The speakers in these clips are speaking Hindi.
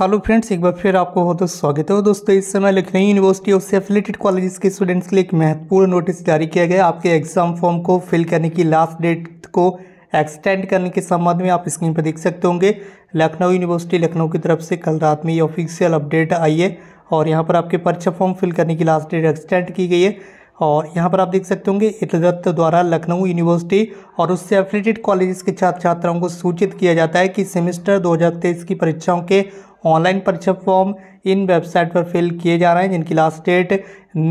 हेलो फ्रेंड्स एक बार फिर आपको बहुत बहुत स्वागत है दोस्तों इस समय लखनऊ यूनिवर्सिटी और उससे एफिलेटेड कॉलेज के स्टूडेंट्स के लिए एक महत्वपूर्ण नोटिस जारी किया गया आपके एग्जाम फॉर्म को फिल करने की लास्ट डेट को एक्सटेंड करने के संबंध में आप स्क्रीन पर देख सकते होंगे लखनऊ यूनिवर्सिटी लखनऊ की तरफ से कल रात में ये ऑफिशियल अपडेट आई है और यहाँ पर आपके परीक्षा फॉर्म फिल करने की लास्ट डेट एक्सटेंड की गई है और यहाँ पर आप देख सकते होंगे इतदत्त द्वारा लखनऊ यूनिवर्सिटी और उससे एफिलेटेड कॉलेज के छात्र छात्राओं को सूचित किया जाता है कि सेमेस्टर 2023 की परीक्षाओं के ऑनलाइन परीक्षा फॉर्म इन वेबसाइट पर फिल किए जा रहे हैं जिनकी लास्ट डेट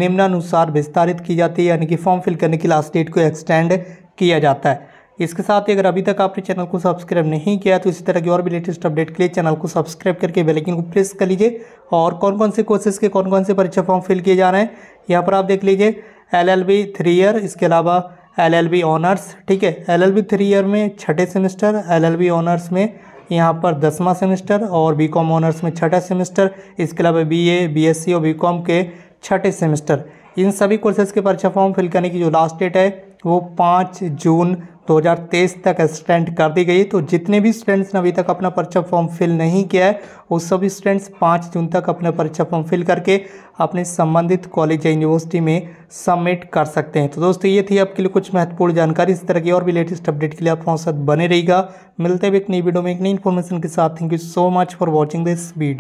निम्नानुसार विस्तारित की जाती है यानी कि फॉर्म फिल करने की लास्ट डेट को एक्सटेंड किया जाता है इसके साथ ही अगर अभी तक आपने चैनल को सब्सक्राइब नहीं किया तो इसी तरह की और भी लेटेस्ट अपडेट के लिए चैनल को सब्सक्राइब करके बेल आइकन को प्रेस कर लीजिए और कौन कौन से कोर्सेज के कौन कौन से परीक्षा फॉर्म फिल किए जा रहे हैं यहाँ पर आप देख लीजिए L L B three year इसके अलावा एल एल बी ऑनर्स ठीक है L L B three year में छठे semester L L B honours में यहाँ पर दसवां सेमेस्टर और बी कॉम ऑनर्स में छठा सेमेस्टर इसके अलावा B A B S C और बी कॉम के छठे सेमेस्टर इन सभी कोर्सेज के परीक्षा फॉर्म फिल करने की जो लास्ट डेट है वो पाँच जून 2023 तक एक्सटेंड कर दी गई तो जितने भी स्टूडेंट्स ने अभी तक अपना परीक्षा फॉर्म फिल नहीं किया है वो सभी स्टूडेंट्स 5 जून तक अपना परीक्षा फॉर्म फिल करके अपने संबंधित कॉलेज या यूनिवर्सिटी में सबमिट कर सकते हैं तो दोस्तों ये थी आपके लिए कुछ महत्वपूर्ण जानकारी इस तरह की और भी लेटेस्ट अपडेट के लिए आप हमारे साथ बने रहेगा मिलते हुए एक नई वीडियो में एक नई इन्फॉर्मेशन के साथ thank you so much for watching this video